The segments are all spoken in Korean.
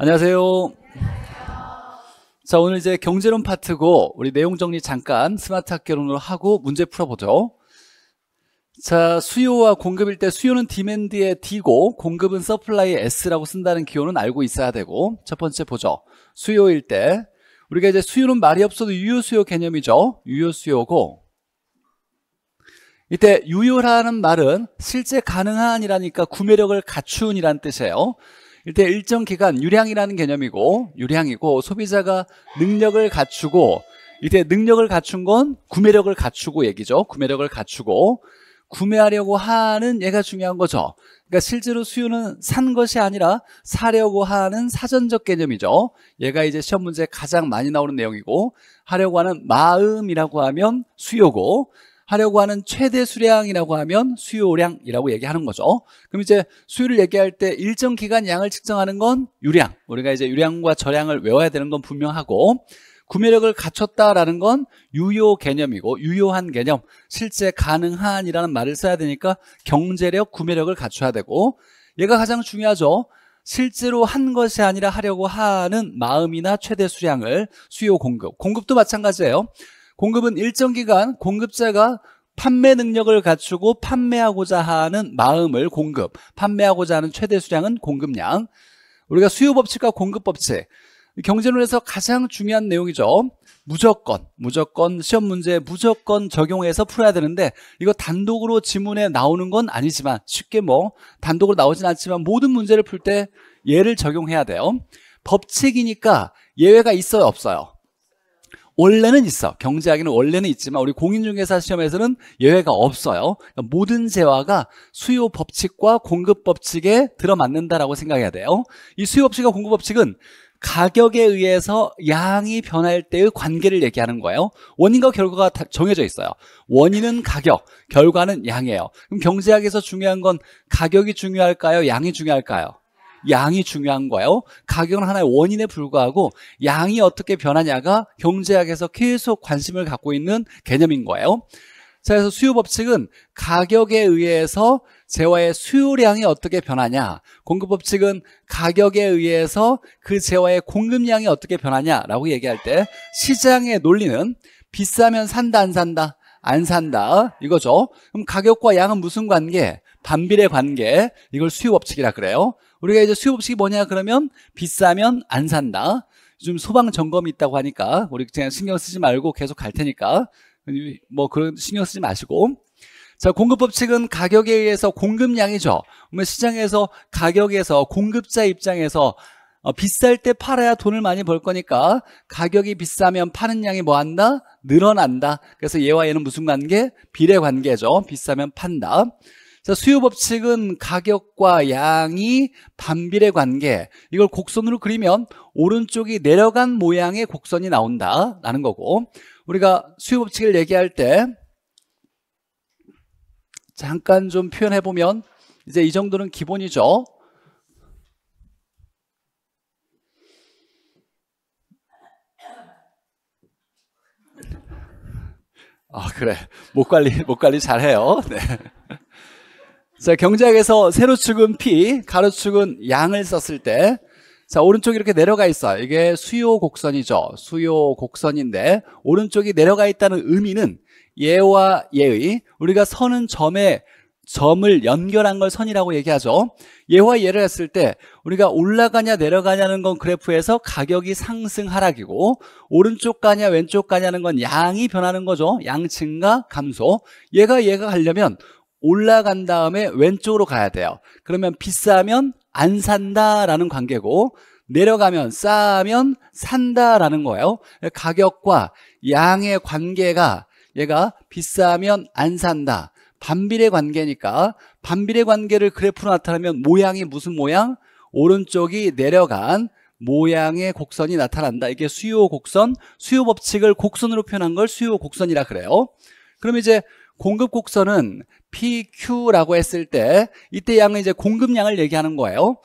안녕하세요. 자, 오늘 이제 경제론 파트고 우리 내용 정리 잠깐 스마트 학교론으로 하고 문제 풀어보죠. 자, 수요와 공급일 때 수요는 디맨드의 D고 공급은 서플라이의 S라고 쓴다는 기호는 알고 있어야 되고 첫 번째 보죠. 수요일 때 우리가 이제 수요는 말이 없어도 유효수요 개념이죠. 유효수요고 이때 유효라는 말은 실제 가능한이라니까 구매력을 갖춘이란 뜻이에요. 일단 일정 기간 유량이라는 개념이고 유량이고 소비자가 능력을 갖추고 이때 능력을 갖춘 건 구매력을 갖추고 얘기죠. 구매력을 갖추고 구매하려고 하는 얘가 중요한 거죠. 그러니까 실제로 수요는 산 것이 아니라 사려고 하는 사전적 개념이죠. 얘가 이제 시험 문제에 가장 많이 나오는 내용이고 하려고 하는 마음이라고 하면 수요고 하려고 하는 최대 수량이라고 하면 수요량이라고 얘기하는 거죠. 그럼 이제 수요를 얘기할 때 일정 기간 양을 측정하는 건 유량. 우리가 이제 유량과 저량을 외워야 되는 건 분명하고 구매력을 갖췄다라는 건 유효 개념이고 유효한 개념, 실제 가능한이라는 말을 써야 되니까 경제력, 구매력을 갖춰야 되고 얘가 가장 중요하죠. 실제로 한 것이 아니라 하려고 하는 마음이나 최대 수량을 수요 공급. 공급도 마찬가지예요. 공급은 일정 기간 공급자가 판매 능력을 갖추고 판매하고자 하는 마음을 공급, 판매하고자 하는 최대 수량은 공급량. 우리가 수요 법칙과 공급 법칙. 경제론에서 가장 중요한 내용이죠. 무조건, 무조건 시험 문제 무조건 적용해서 풀어야 되는데 이거 단독으로 지문에 나오는 건 아니지만 쉽게 뭐 단독으로 나오진 않지만 모든 문제를 풀 때 예를 적용해야 돼요. 법칙이니까 예외가 있어요, 없어요? 원래는 있어. 경제학에는 원래는 있지만 우리 공인중개사 시험에서는 예외가 없어요. 그러니까 모든 재화가 수요 법칙과 공급 법칙에 들어맞는다라고 생각해야 돼요. 이 수요 법칙과 공급 법칙은 가격에 의해서 양이 변할 때의 관계를 얘기하는 거예요. 원인과 결과가 정해져 있어요. 원인은 가격, 결과는 양이에요. 그럼 경제학에서 중요한 건 가격이 중요할까요? 양이 중요할까요? 양이 중요한 거예요. 가격은 하나의 원인에 불과하고 양이 어떻게 변하냐가 경제학에서 계속 관심을 갖고 있는 개념인 거예요. 자, 그래서 수요 법칙은 가격에 의해서 재화의 수요량이 어떻게 변하냐 공급 법칙은 가격에 의해서 그 재화의 공급량이 어떻게 변하냐라고 얘기할 때 시장의 논리는 비싸면 산다 안 산다 안 산다 이거죠 그럼 가격과 양은 무슨 관계 반비례 관계 이걸 수요 법칙이라 그래요 우리가 이제 수요법칙이 뭐냐 그러면 비싸면 안 산다. 요즘 소방 점검이 있다고 하니까 우리 그냥 신경 쓰지 말고 계속 갈 테니까 뭐 그런 신경 쓰지 마시고 자, 공급 법칙은 가격에 의해서 공급량이죠. 그러면 시장에서 가격에서 공급자 입장에서 어, 비쌀 때 팔아야 돈을 많이 벌 거니까 가격이 비싸면 파는 양이 뭐 한다? 늘어난다. 그래서 얘와 얘는 무슨 관계? 비례 관계죠. 비싸면 판다. 자, 수요 법칙은 가격과 양이 반비례 관계. 이걸 곡선으로 그리면 오른쪽이 내려간 모양의 곡선이 나온다라는 거고 우리가 수요 법칙을 얘기할 때 잠깐 좀 표현해 보면 이제 이 정도는 기본이죠. 아 그래 목 관리 목 관리 잘해요. 네. 자, 경제학에서 세로 축은 P, 가로 축은 양을 썼을 때, 자, 오른쪽이 렇게 내려가 있어. 이게 수요 곡선이죠. 수요 곡선인데, 오른쪽이 내려가 있다는 의미는 예와 예의, 우리가 선은 점에 점을 연결한 걸 선이라고 얘기하죠. 예와 예를 했을 때 우리가 올라가냐 내려가냐는 건 그래프에서 가격이 상승 하락이고 오른쪽 가냐 왼쪽 가냐는 건 양이 변하는 거죠. 양증과 감소. 얘가 얘가 가려면 올라간 다음에 왼쪽으로 가야 돼요. 그러면 비싸면 안 산다라는 관계고 내려가면 싸면 산다라는 거예요. 가격과 양의 관계가 얘가 비싸면 안 산다. 반비례 관계니까 반비례 관계를 그래프로 나타내면 모양이 무슨 모양? 오른쪽이 내려간 모양의 곡선이 나타난다. 이게 수요 곡선, 수요 법칙을 곡선으로 표현한 걸 수요 곡선이라 그래요. 그럼 이제 공급 곡선은 PQ라고 했을 때 이때 양은 이제 공급량을 얘기하는 거예요.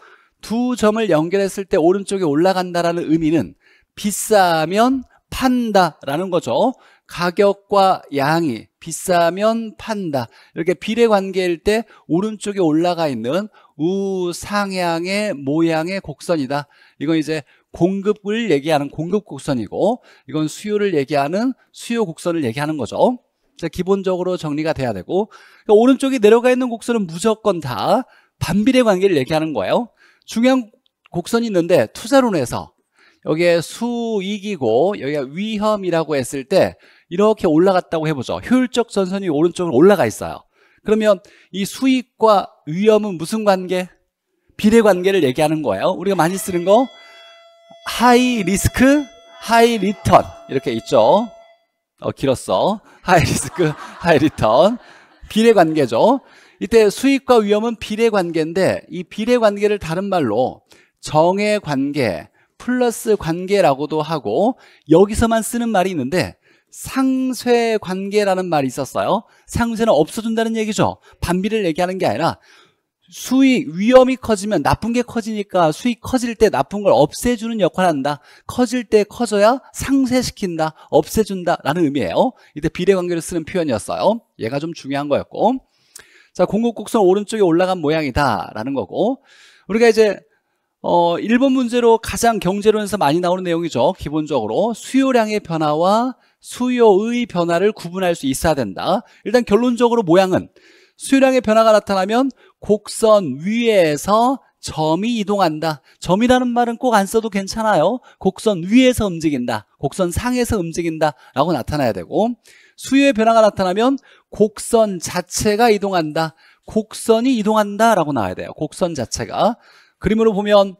두 점을 연결했을 때 오른쪽에 올라간다라는 의미는 비싸면 판다라는 거죠. 가격과 양이 비싸면 판다. 이렇게 비례 관계일 때 오른쪽에 올라가 있는 우상향의 모양의 곡선이다. 이건 이제 공급을 얘기하는 공급 곡선이고 이건 수요를 얘기하는 수요 곡선을 얘기하는 거죠. 기본적으로 정리가 돼야 되고 그러니까 오른쪽에 내려가 있는 곡선은 무조건 다 반비례 관계를 얘기하는 거예요. 중요한 곡선이 있는데 투자론에서 여기에 수익이고 여기가 위험이라고 했을 때 이렇게 올라갔다고 해보죠. 효율적 전선이 오른쪽으로 올라가 있어요. 그러면 이 수익과 위험은 무슨 관계? 비례 관계를 얘기하는 거예요. 우리가 많이 쓰는 거 하이 리스크, 하이 리턴 이렇게 있죠. 어, 길었어. 하이 리스크, 하이 리턴. 비례 관계죠. 이때 수익과 위험은 비례 관계인데 이 비례 관계를 다른 말로 정의 관계, 플러스 관계라고도 하고 여기서만 쓰는 말이 있는데 상쇄 관계라는 말이 있었어요. 상쇄는 없어진다는 얘기죠. 반비를 얘기하는 게 아니라 수익 위험이 커지면 나쁜 게 커지니까 수익 커질 때 나쁜 걸 없애주는 역할을 한다. 커질 때 커져야 상쇄시킨다, 없애준다라는 의미예요. 이때 비례관계를 쓰는 표현이었어요. 얘가 좀 중요한 거였고 자 공급곡선 오른쪽에 올라간 모양이다라는 거고 우리가 이제 어, 1번 문제로 가장 경제론에서 많이 나오는 내용이죠. 기본적으로 수요량의 변화와 수요의 변화를 구분할 수 있어야 된다. 일단 결론적으로 모양은 수요량의 변화가 나타나면 곡선 위에서 점이 이동한다. 점이라는 말은 꼭 안 써도 괜찮아요. 곡선 위에서 움직인다. 곡선 상에서 움직인다. 라고 나타나야 되고 수요의 변화가 나타나면 곡선 자체가 이동한다. 곡선이 이동한다. 라고 나와야 돼요. 곡선 자체가. 그림으로 보면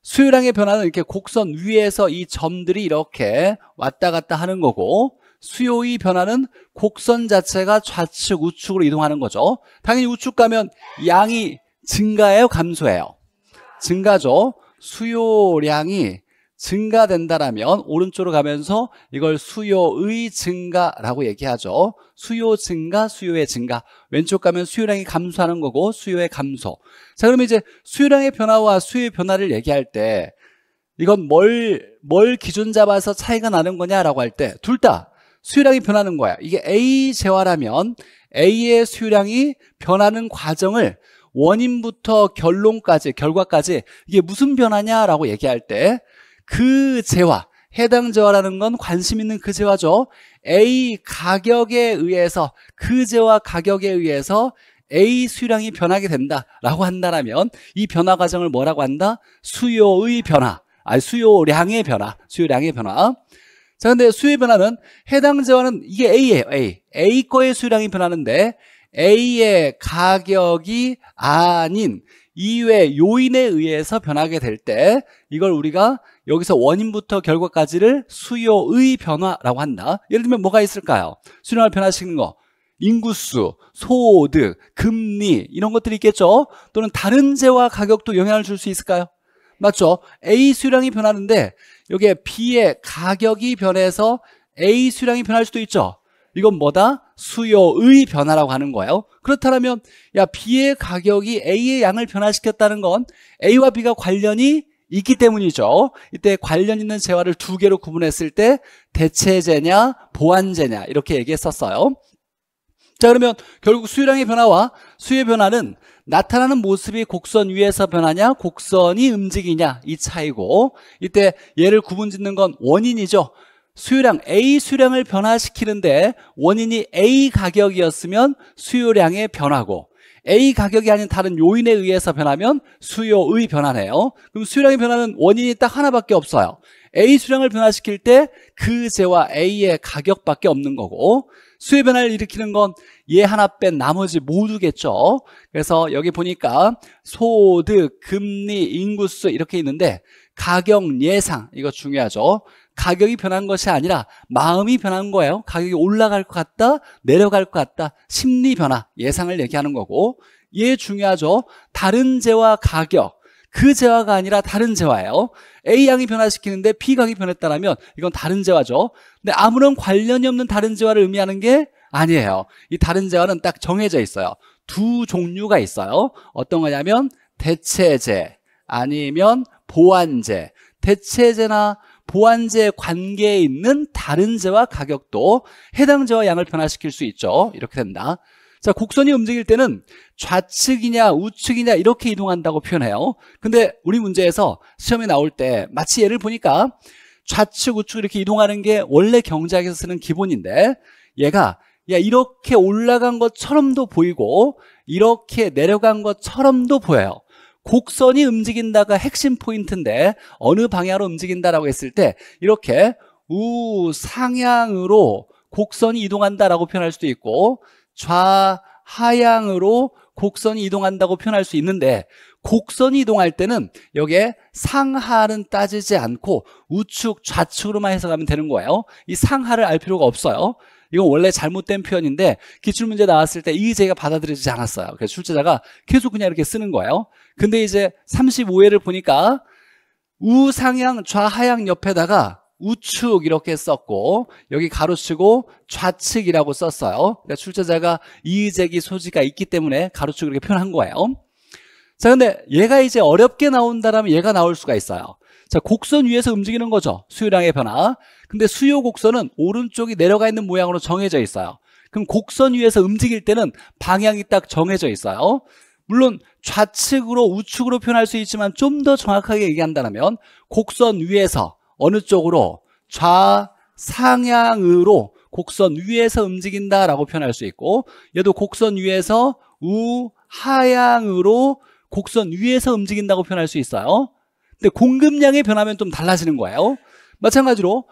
수요량의 변화는 이렇게 곡선 위에서 이 점들이 이렇게 왔다 갔다 하는 거고 수요의 변화는 곡선 자체가 좌측 우측으로 이동하는 거죠 당연히 우측 가면 양이 증가해요 감소해요 증가죠 수요량이 증가된다라면 오른쪽으로 가면서 이걸 수요의 증가라고 얘기하죠 수요 증가 수요의 증가 왼쪽 가면 수요량이 감소하는 거고 수요의 감소 자 그러면 이제 수요량의 변화와 수요의 변화를 얘기할 때 이건 뭘, 뭘 기준 잡아서 차이가 나는 거냐라고 할때둘다 수요량이 변하는 거야. 이게 A 재화라면 A의 수요량이 변하는 과정을 원인부터 결론까지, 결과까지 이게 무슨 변화냐라고 얘기할 때 그 재화, 해당 재화라는 건 관심 있는 그 재화죠. A 가격에 의해서 그 재화 가격에 의해서 A 수량이 요 변하게 된다라고 한다라면 이 변화 과정을 뭐라고 한다? 수요의 변화, 아니 수요량의 변화, 수요량의 변화. 자, 근데 수요의 변화는 해당 재화는 이게 A예요, A. A 거의 수요량이 변하는데 A의 가격이 아닌 이외 요인에 의해서 변하게 될 때 이걸 우리가 여기서 원인부터 결과까지를 수요의 변화라고 한다. 예를 들면 뭐가 있을까요? 수요량을 변화시키는 거. 인구수, 소득, 금리 이런 것들이 있겠죠. 또는 다른 재화 가격도 영향을 줄 수 있을까요? 맞죠? A 수량이 변하는데 여기에 B의 가격이 변해서 A 수량이 변할 수도 있죠. 이건 뭐다? 수요의 변화라고 하는 거예요. 그렇다면 야 B의 가격이 A의 양을 변화시켰다는 건 A와 B가 관련이 있기 때문이죠. 이때 관련 있는 재화를 두 개로 구분했을 때 대체재냐 보완재냐 이렇게 얘기했었어요. 자 그러면 결국 수요량의 변화와 수요의 변화는 나타나는 모습이 곡선 위에서 변하냐 곡선이 움직이냐 이 차이고 이때 얘를 구분짓는 건 원인이죠 수요량 A 수량을 변화시키는데 원인이 A 가격이었으면 수요량의 변화고 A 가격이 아닌 다른 요인에 의해서 변하면 수요의 변화네요 그럼 수요량의 변화는 원인이 딱 하나밖에 없어요 A 수량을 변화시킬 때 그 재와 A의 가격밖에 없는 거고 수의 변화를 일으키는 건 얘 하나 뺀 나머지 모두겠죠. 그래서 여기 보니까 소득, 금리, 인구수 이렇게 있는데 가격 예상 이거 중요하죠. 가격이 변한 것이 아니라 마음이 변한 거예요. 가격이 올라갈 것 같다, 내려갈 것 같다, 심리 변화, 예상을 얘기하는 거고 얘 중요하죠. 다른 재와 가격 그 재화가 아니라 다른 재화예요. A양이 변화시키는데 B강이 변했다라면 이건 다른 재화죠. 근데 아무런 관련이 없는 다른 재화를 의미하는 게 아니에요. 이 다른 재화는 딱 정해져 있어요. 두 종류가 있어요. 어떤 거냐면 대체재 아니면 보완재. 대체재나 보완재 관계에 있는 다른 재와 가격도 해당 재와 양을 변화시킬 수 있죠. 이렇게 된다. 자, 곡선이 움직일 때는 좌측이냐 우측이냐 이렇게 이동한다고 표현해요. 근데 우리 문제에서 시험에 나올 때 마치 얘를 보니까 좌측 우측 이렇게 이동하는 게 원래 경제학에서 쓰는 기본인데 얘가 야 이렇게 올라간 것처럼도 보이고 이렇게 내려간 것처럼도 보여요. 곡선이 움직인다가 핵심 포인트인데 어느 방향으로 움직인다라고 했을 때 이렇게 우상향으로 곡선이 이동한다라고 표현할 수도 있고 좌하향으로 곡선이 이동한다고 표현할 수 있는데 곡선이 이동할 때는 여기에 상하는 따지지 않고 우측 좌측으로만 해석하면 되는 거예요 이 상하를 알 필요가 없어요 이건 원래 잘못된 표현인데 기출문제 나왔을 때 이게 제가 받아들여지지 않았어요 그래서 출제자가 계속 그냥 이렇게 쓰는 거예요 근데 이제 35회를 보니까 우상향 좌하향 옆에다가 우측 이렇게 썼고 여기 가로치고 좌측이라고 썼어요 그러니까 출제자가 이의제기 소지가 있기 때문에 가로축 이렇게 표현한 거예요 자 근데 얘가 이제 어렵게 나온다라면 얘가 나올 수가 있어요 자 곡선 위에서 움직이는 거죠 수요량의 변화 근데 수요 곡선은 오른쪽이 내려가 있는 모양으로 정해져 있어요 그럼 곡선 위에서 움직일 때는 방향이 딱 정해져 있어요 물론 좌측으로 우측으로 표현할 수 있지만 좀 더 정확하게 얘기한다면 곡선 위에서 어느 쪽으로 좌상향으로 곡선 위에서 움직인다라고 표현할 수 있고 얘도 곡선 위에서 우하향으로 곡선 위에서 움직인다고 표현할 수 있어요. 근데 공급량의변화면좀 달라지는 거예요. 마찬가지로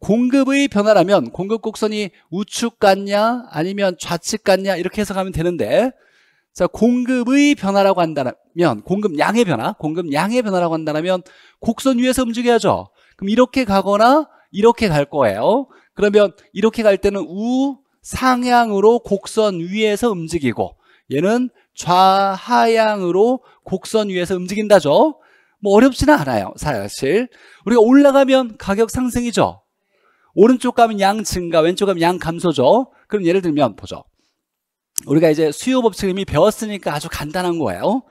공급의 변화라면 공급 곡선이 우측 같냐 아니면 좌측 같냐 이렇게 해석하면 되는데 자 공급의 변화라고 한다면 공급량의 변화, 공급량의 변화라고 한다면 곡선 위에서 움직여야죠. 그럼 이렇게 가거나 이렇게 갈 거예요. 그러면 이렇게 갈 때는 우 상향으로 곡선 위에서 움직이고 얘는 좌하향으로 곡선 위에서 움직인다죠. 뭐 어렵지는 않아요. 사실 우리가 올라가면 가격 상승이죠. 오른쪽 가면 양 증가, 왼쪽 가면 양 감소죠. 그럼 예를 들면 보죠. 우리가 이제 수요 법칙 을 이미 배웠으니까 아주 간단한 거예요.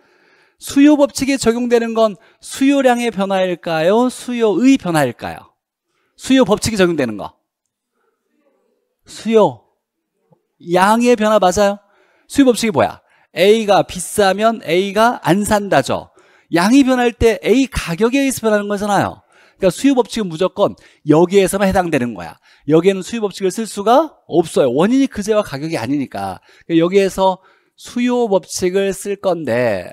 수요 법칙이 적용되는 건 수요량의 변화일까요? 수요의 변화일까요? 수요 법칙이 적용되는 거. 수요. 양의 변화 맞아요? 수요 법칙이 뭐야? A가 비싸면 A가 안 산다죠. 양이 변할 때 A 가격에 의해서 변하는 거잖아요. 그러니까 수요 법칙은 무조건 여기에서만 해당되는 거야. 여기에는 수요 법칙을 쓸 수가 없어요. 원인이 그제와 가격이 아니니까. 그러니까 여기에서 수요 법칙을 쓸 건데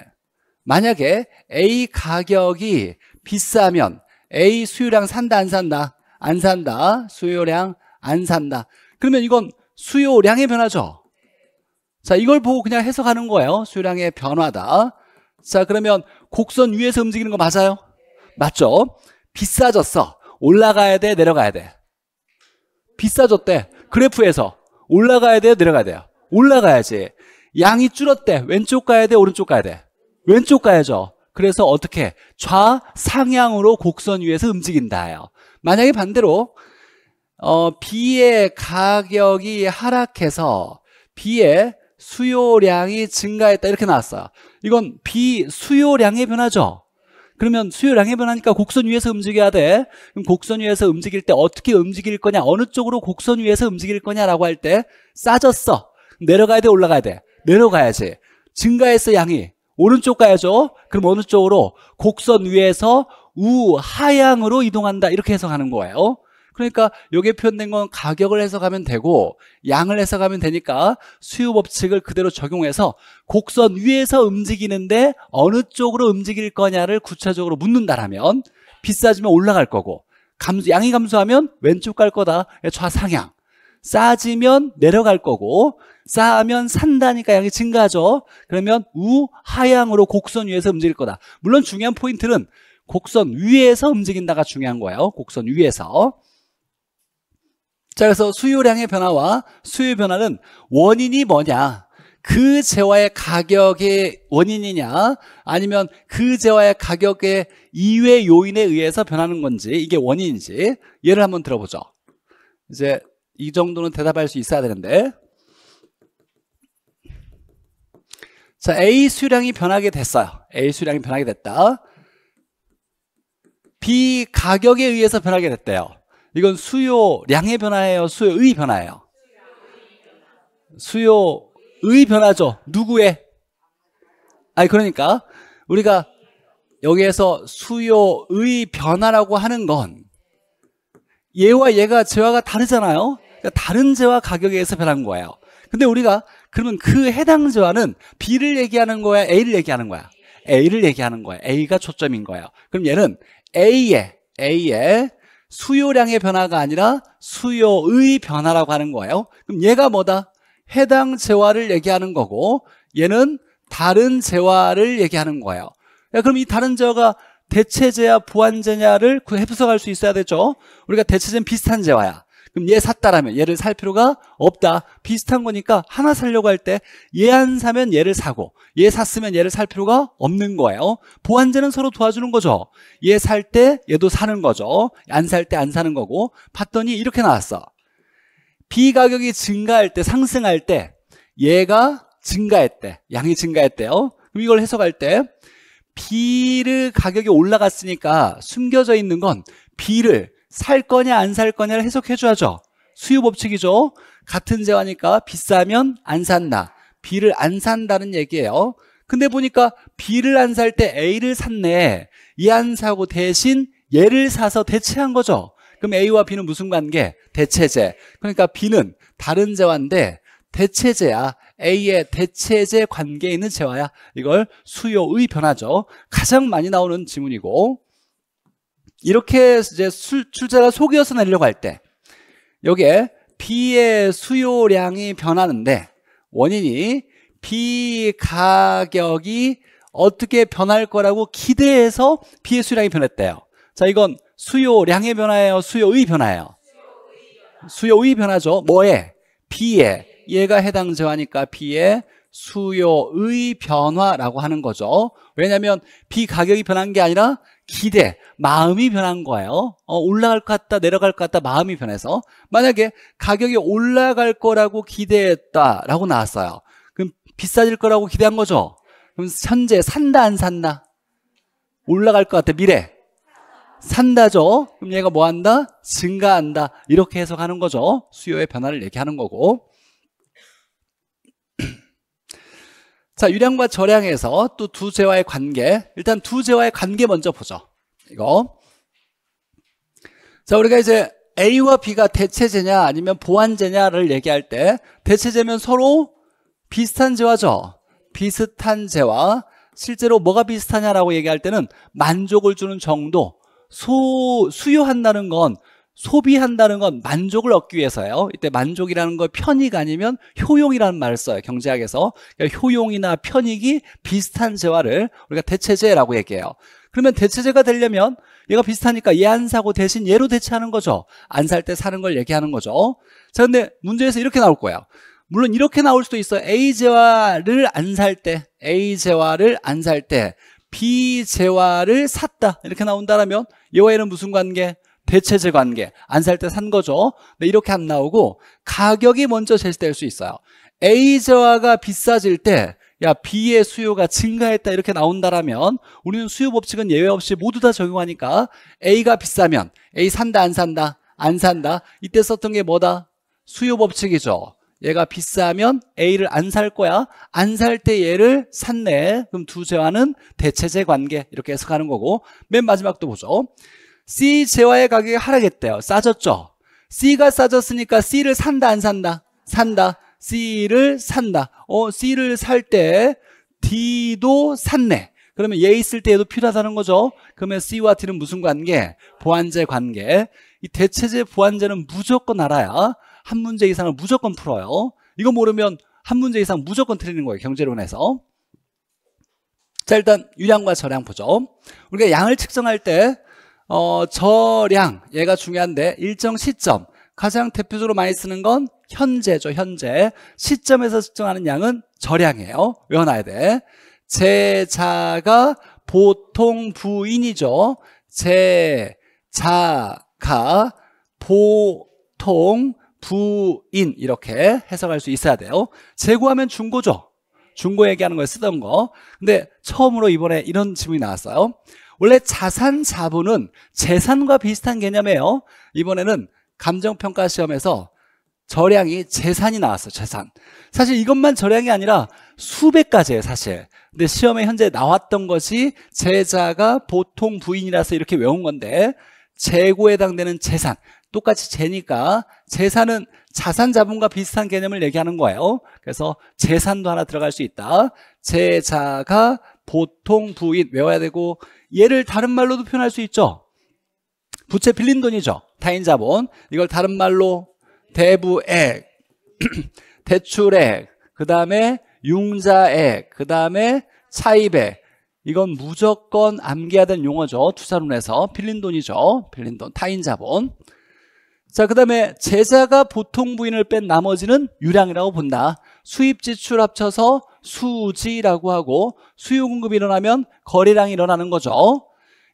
만약에 A 가격이 비싸면 A 수요량 산다 안 산다? 안 산다. 수요량 안 산다. 그러면 이건 수요량의 변화죠. 자, 이걸 보고 그냥 해석하는 거예요. 수요량의 변화다. 자, 그러면 곡선 위에서 움직이는 거 맞아요? 맞죠? 비싸졌어. 올라가야 돼, 내려가야 돼. 비싸졌대. 그래프에서 올라가야 돼, 내려가야 돼요. 올라가야지. 양이 줄었대. 왼쪽 가야 돼, 오른쪽 가야 돼. 왼쪽 가야죠. 그래서 어떻게 좌상향으로 곡선 위에서 움직인다요. 만약에 반대로 어, B의 가격이 하락해서 B의 수요량이 증가했다 이렇게 나왔어요. 이건 B 수요량의 변화죠. 그러면 수요량의 변화니까 곡선 위에서 움직여야 돼. 그럼 곡선 위에서 움직일 때 어떻게 움직일 거냐, 어느 쪽으로 곡선 위에서 움직일 거냐라고 할 때 싸졌어. 내려가야 돼, 올라가야 돼. 내려가야지. 증가했어 양이. 오른쪽 가야죠. 그럼 어느 쪽으로? 곡선 위에서 우하향으로 이동한다. 이렇게 해석하는 거예요. 그러니까 여기에 표현된 건 가격을 해석하면 되고 양을 해석하면 되니까 수요 법칙을 그대로 적용해서 곡선 위에서 움직이는데 어느 쪽으로 움직일 거냐를 구체적으로 묻는다라면 비싸지면 올라갈 거고 감소, 양이 감소하면 왼쪽 갈 거다 좌상향 싸지면 내려갈 거고 쌓으면 산다니까 양이 증가하죠. 그러면 우하향으로 곡선 위에서 움직일 거다. 물론 중요한 포인트는 곡선 위에서 움직인다가 중요한 거예요. 곡선 위에서. 자, 그래서 수요량의 변화와 수요 변화는 원인이 뭐냐? 그 재화의 가격의 원인이냐 아니면 그 재화의 가격의 이외 요인에 의해서 변하는 건지 이게 원인인지 예를 한번 들어보죠 이제 이 정도는 대답할 수 있어야 되는데 자, A 수량이 변하게 됐어요. A 수량이 변하게 됐다. B 가격에 의해서 변하게 됐대요. 이건 수요량의 변화예요? 수요의 변화예요? 수요의 변화죠. 누구의? 아니, 그러니까 우리가 여기에서 수요의 변화라고 하는 건 얘와 얘가 재화가 다르잖아요. 그러니까 다른 재화 가격에 의해서 변한 거예요. 근데 우리가 그러면 그 해당 저화는 B를 얘기하는 거야? A를 얘기하는 거야? A를 얘기하는 거야. A가 초점인 거예요. 그럼 얘는 A의 A의 수요량의 변화가 아니라 수요의 변화라고 하는 거예요. 그럼 얘가 뭐다? 해당 재화를 얘기하는 거고 얘는 다른 재화를 얘기하는 거예요. 야, 그럼 이 다른 재화가 대체재야 부안재냐를 그 해석할 수 있어야 되죠. 우리가 대체재는 비슷한 재화야. 그럼 얘 샀다라면 얘를 살 필요가 없다. 비슷한 거니까 하나 살려고 할 때 얘 안 사면 얘를 사고 얘 샀으면 얘를 살 필요가 없는 거예요. 보완제는 서로 도와주는 거죠. 얘 살 때 얘도 사는 거죠. 안 살 때 안 사는 거고 봤더니 이렇게 나왔어. B 가격이 증가할 때 상승할 때 얘가 증가했대. 양이 증가했대요. 그럼 이걸 해석할 때 B를 가격이 올라갔으니까 숨겨져 있는 건 B를 살 거냐 안 살 거냐를 해석해 줘야죠. 수요 법칙이죠. 같은 재화니까 비싸면 안 산다. B를 안 산다는 얘기예요. 근데 보니까 B를 안 살 때 A를 샀네. 이 안 사고 대신 얘를 사서 대체한 거죠. 그럼 A와 B는 무슨 관계? 대체제. 그러니까 B는 다른 재화인데 대체제야. A의 대체제 관계에 있는 재화야. 이걸 수요의 변화죠. 가장 많이 나오는 지문이고 이렇게 이제 술, 출자를 속여서 내려고 할 때 여기에 B의 수요량이 변하는데 원인이 B 가격이 어떻게 변할 거라고 기대해서 B의 수요량이 변했대요. 자, 이건 수요량의 변화예요? 수요의 변화예요? 수요의 변화죠. 뭐에? B에. 얘가 해당 제하니까 B에 수요의 변화라고 하는 거죠. 왜냐하면 비가격이 변한 게 아니라 기대, 마음이 변한 거예요. 어, 올라갈 것 같다, 내려갈 것 같다, 마음이 변해서. 만약에 가격이 올라갈 거라고 기대했다라고 나왔어요. 그럼 비싸질 거라고 기대한 거죠. 그럼 현재 산다, 안 산다? 올라갈 것 같아, 미래. 산다죠? 그럼 얘가 뭐 한다? 증가한다. 이렇게 해석하는 거죠. 수요의 변화를 얘기하는 거고. 자, 유량과 저량에서 또 두 재화의 관계. 일단 두 재화의 관계 먼저 보죠. 이거. 자, 우리가 이제 A와 B가 대체제냐 아니면 보완제냐를 얘기할 때 대체제면 서로 비슷한 재화죠. 비슷한 재화. 실제로 뭐가 비슷하냐라고 얘기할 때는 만족을 주는 정도, 소, 수요한다는 건 소비한다는 건 만족을 얻기 위해서예요. 이때 만족이라는 건 편익 아니면 효용이라는 말을 써요. 경제학에서. 그러니까 효용이나 편익이 비슷한 재화를 우리가 대체재라고 얘기해요. 그러면 대체재가 되려면 얘가 비슷하니까 얘 안 사고 대신 얘로 대체하는 거죠. 안 살 때 사는 걸 얘기하는 거죠. 자, 근데 문제에서 이렇게 나올 거예요. 물론 이렇게 나올 수도 있어. 요 A 재화를 안 살 때, A 재화를 안 살 때, B 재화를 샀다. 이렇게 나온다라면 얘와 얘는 무슨 관계? 대체제 관계 안 살 때 산 거죠 근 네, 이렇게 안 나오고 가격이 먼저 제시될 수 있어요 A 저하가 비싸질 때 야, B의 수요가 증가했다 이렇게 나온다라면 우리는 수요 법칙은 예외 없이 모두 다 적용하니까 A가 비싸면 A 산다 안 산다 안 산다 이때 썼던 게 뭐다? 수요 법칙이죠 얘가 비싸면 A를 안 살 거야 안 살 때 얘를 샀네 그럼 두 재화는 대체제 관계 이렇게 해석하는 거고 맨 마지막도 보죠 C 재화의 가격이 하락했대요. 싸졌죠? C가 싸졌으니까 C를 산다 안 산다? 산다. C를 산다. 어, C를 살 때 D도 샀네. 그러면 얘 있을 때 얘도 필요하다는 거죠. 그러면 C와 D는 무슨 관계? 보완제 관계. 이 대체제 보완제는 무조건 알아야 한 문제 이상을 무조건 풀어요. 이거 모르면 한 문제 이상 무조건 틀리는 거예요. 경제론에서. 자, 일단 유량과 저량 보죠. 우리가 양을 측정할 때 어, 저량 얘가 중요한데 일정 시점 가장 대표적으로 많이 쓰는 건 현재죠 현재 시점에서 측정하는 양은 저량이에요 외워놔야 돼 제자가 보통 부인이죠 제자가 보통 부인 이렇게 해석할 수 있어야 돼요 재고하면 중고죠 중고 얘기하는 거 쓰던 거 근데 처음으로 이번에 이런 질문이 나왔어요 원래 자산 자본은 재산과 비슷한 개념이에요. 이번에는 감정평가 시험에서 절량이 재산이 나왔어요. 재산. 사실 이것만 절량이 아니라 수백 가지예요. 사실. 근데 시험에 현재 나왔던 것이 제자가 보통 부인이라서 이렇게 외운 건데 재고에 해당되는 재산. 똑같이 재니까 재산은 자산 자본과 비슷한 개념을 얘기하는 거예요. 그래서 재산도 하나 들어갈 수 있다. 제자가 보통 부인 외워야 되고 얘를 다른 말로도 표현할 수 있죠. 부채 빌린 돈이죠. 타인 자본. 이걸 다른 말로 대부액, 대출액, 그 다음에 융자액, 그 다음에 차입액. 이건 무조건 암기해야 되는 용어죠. 투자론에서 빌린 돈이죠. 빌린 돈, 타인 자본. 자, 그 다음에 제자가 보통 부인을 뺀 나머지는 유량이라고 본다. 수입 지출 합쳐서 수지라고 하고 수요 공급이 일어나면 거래량이 일어나는 거죠.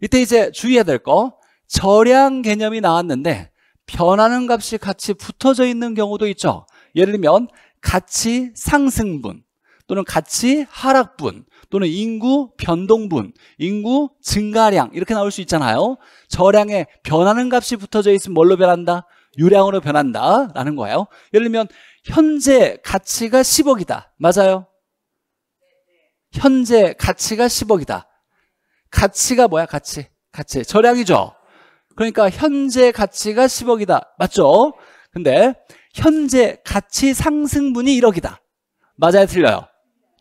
이때 이제 주의해야 될거절량 개념이 나왔는데 변하는 값이 같이 붙어져 있는 경우도 있죠. 예를 들면 가치 상승분 또는 가치 하락분 또는 인구 변동분, 인구 증가량 이렇게 나올 수 있잖아요. 저량에 변하는 값이 붙어져 있으면 뭘로 변한다? 유량으로 변한다라는 거예요. 예를 들면 현재 가치가 10억이다. 맞아요. 현재 가치가 10억이다. 가치가 뭐야? 가치. 가치. 절약이죠. 그러니까 현재 가치가 10억이다. 맞죠? 근데 현재 가치 상승분이 1억이다. 맞아요? 틀려요?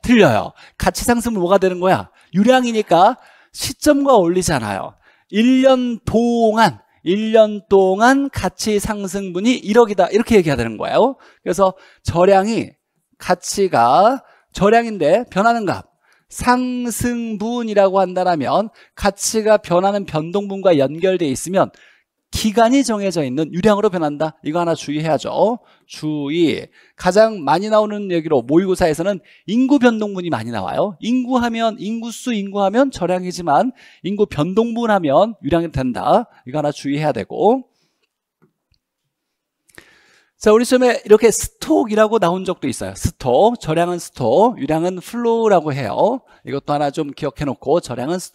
틀려요. 가치 상승분 뭐가 되는 거야? 유량이니까 시점과 어울리잖아요. 1년 동안 1년 동안 가치 상승분이 1억이다 이렇게 얘기해야 되는 거예요 그래서 저량이 가치가 저량인데 변하는 값 상승분이라고 한다면 가치가 변하는 변동분과 연결돼 있으면 기간이 정해져 있는 유량으로 변한다. 이거 하나 주의해야죠. 주의. 가장 많이 나오는 얘기로 모의고사에서는 인구 변동분이 많이 나와요. 인구하면 인구수 인구하면 절량이지만 인구 변동분 하면 유량이 된다. 이거 하나 주의해야 되고 자, 우리 시험에 이렇게 스톡이라고 나온 적도 있어요. 스톡, 저량은 스톡, 유량은 플로우라고 해요. 이것도 하나 좀 기억해 놓고 저량은 스톡.